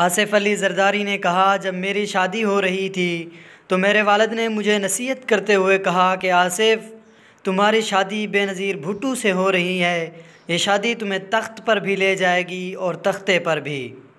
आसिफ अली जरदारी ने कहा जब मेरी शादी हो रही थी तो मेरे वालद ने मुझे नसीहत करते हुए कहा कि आसिफ तुम्हारी शादी बेनज़ीर भुट्टू से हो रही है ये शादी तुम्हें तख्त पर भी ले जाएगी और तख्ते पर भी